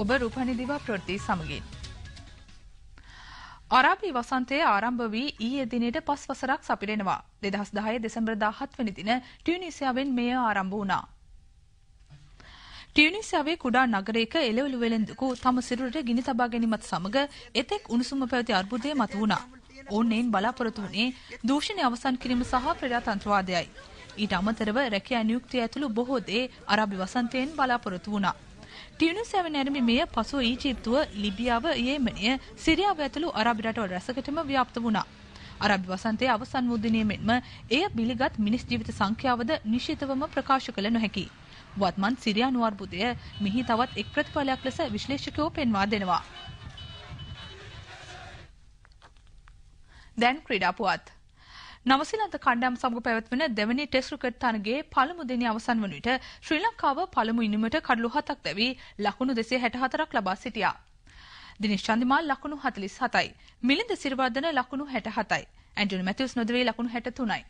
ඔබ රූපනිදිවා ප්‍රෘති සමගින්. අරාබි වසන්තය ආරම්භ වී ඊයේ දිනයට පස් වසරක් සපිරෙනවා. 2010 දෙසැම්බර් 17 වෙනි දින ටියුනීසියාවෙන් මෙය ආරම්භ වුණා. ටියුනීසියාවේ කුඩා නගරයක එළවලු වෙළෙඳකු තම සිරුරට ගිනි තබා ගැනීමත් සමග එතෙක් උණුසුම පැවති අර්බුදය මත වුණා. ඕන්නෙන් බලාපොරොත්තු වුණේ දූෂණය අවසන් කිරීම සහ ප්‍රජාතන්ත්‍රවාදයයි. ඊට අමතරව රැකියා නියුක්තිය ඇතුළු බොහෝ දේ අරාබි වසන්තයෙන් බලාපොරොත්තු වුණා. ටියුනිසියාව නැරඹීමේ පසු ඊජිප්තුව ලිබියාව යෙමනය සිරියාව ඇතුළු අරාබි රටවල් රැසකටම ව්‍යාප්ත වුණා. අරබි වසන්තයේ අවසන් වූ දිනයේ මෙන්ම එය බිලිගත් මිනිස් ජීවිත සංඛ්‍යාවද නිශ්චිතවම ප්‍රකාශ කළ නොහැකියි. වත්මන් සිරියානු අර්බුදය මෙහි තවත් එක් ප්‍රතිඵලයක් ලෙස විශ්ලේෂකයෝ පෙන්වා දෙනවා. දැන් ක්‍රීඩා පුවත් නවසීලන්ත කණ්ඩායම සමග පැවැත්වෙන දෙවැනි ටෙස්ට් ක්‍රිකට් තරගයේ පළමු දිනය අවසන් වන විට ශ්‍රී ලංකාව පළමු ඉනිමට කඩලු 7ක් දැවි ලකුණු 264ක් ලබා සිටියා. දිනේෂ් චන්දිමාල් ලකුණු 47යි. මිලින්ද සිරිවර්ධන ලකුණු 67යි. ඇන්ටනි මැතිව්ස් නොදවේ ලකුණු 63යි.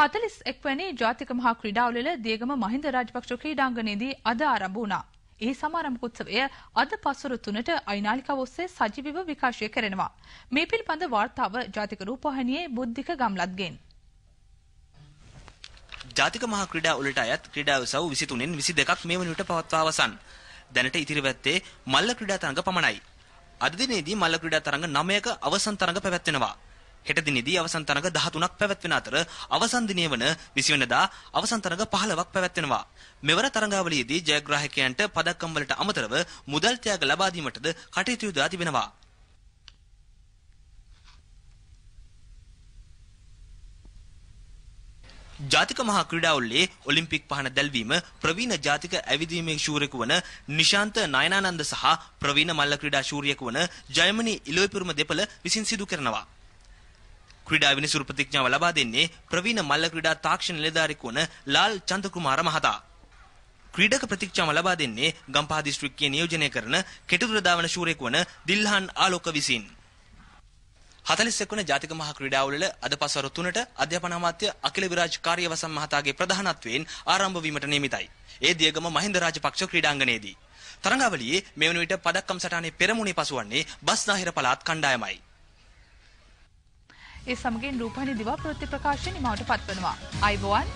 41 වෙනි ජාතික මහා ක්‍රීඩා උළෙල දියගම මහින්ද රාජපක්ෂ ක්‍රීඩාංගණයේදී අද ආරම්භ වුණා. එහි සමාරම්භ උත්සවය අද පසුරු තුනට අයිනාලිකාව ඔස්සේ සජීවීව විකාශය කරනවා. මේ පිළිබඳ වාර්තාව ජාතික රූපවාහිනියේ බුද්ධික ගම්ලත්ගෙන්. ජාතික මහා ක්‍රීඩා උළෙට අයත් ක්‍රීඩා උසව් 23න් 22ක් මේ වනවිට පවත්වා අවසන්. දැනට ඉතිරි වෙත්තේ මල්ල ක්‍රීඩා තරඟ පමණයි. අද දිනේදී මල්ල ක්‍රීඩා තරඟ 9ක අවසන් තරඟ පැවැත්වෙනවා. හෙට දිනේදී අවසන් තරඟ 13ක් පැවැත්වෙන අතර අවසන් දිනය වන 20 වෙනිදා අවසන් තරඟ 15ක් පැවැත්වෙනවා. මෙවර තරඟාවලියේදී ජයග්‍රාහකයන්ට පදක්කම් වලට අමතරව මුදල් ත්‍යාග ලබා දීමටද කටයුතු යොදා තිබෙනවා. ජාතික මහා ක්‍රීඩා උළෙලේ ඔලිම්පික් පහන දැල්වීම ප්‍රවීණ ජාතික ඇවිදීමේ ශූරයෙකු වන නිශාන්ත නයනානන්ද සහ ප්‍රවීණ මල්ල ක්‍රීඩා ශූරියෙකු වන ජයමනී ඉලෝයිපුරම දෙපළ විසින් සිදු කරනවා. ක්‍රීඩා විනිසුරු ප්‍රතිඥාව ලබා දෙන්නේ ප්‍රවීණ මල්ල ක්‍රීඩා තාක්ෂණ නිලධාරියෙකු වන ලාල් චන්දකුමාර මහතා. ක්‍රීඩක ප්‍රතිඥාව ලබා දෙන්නේ ගම්පහ දිස්ත්‍රික්කයේ නියෝජනය කරන කෙටුදුර දාවන ශූරයෙකු වන දිල්හන් ආලෝක විසින්. 41 වන ජාතික මහා ක්‍රීඩාවල අද පස්වරු 3ට අධ්‍යාපන අමාත්‍ය අකිල විරාජ් කාර්යවසම් මහතාගේ ප්‍රධානත්වයෙන් ආරම්භ වීමට නියමිතයි. ඒ දියගම මහින්ද රාජපක්ෂ ක්‍රීඩාංගණයේදී තරඟාවලියේ මෙවන විට පදක්කම් සටහනේ පෙරමුණේ පසුවන්නේ බස්නාහිර පළාත් කණ්ඩායමයි. ඒ සමගින් රූපහිනි දිවා ප්‍රවෘත්ති ප්‍රකාශය නිමවට පත්වනවා. අයිබෝවන්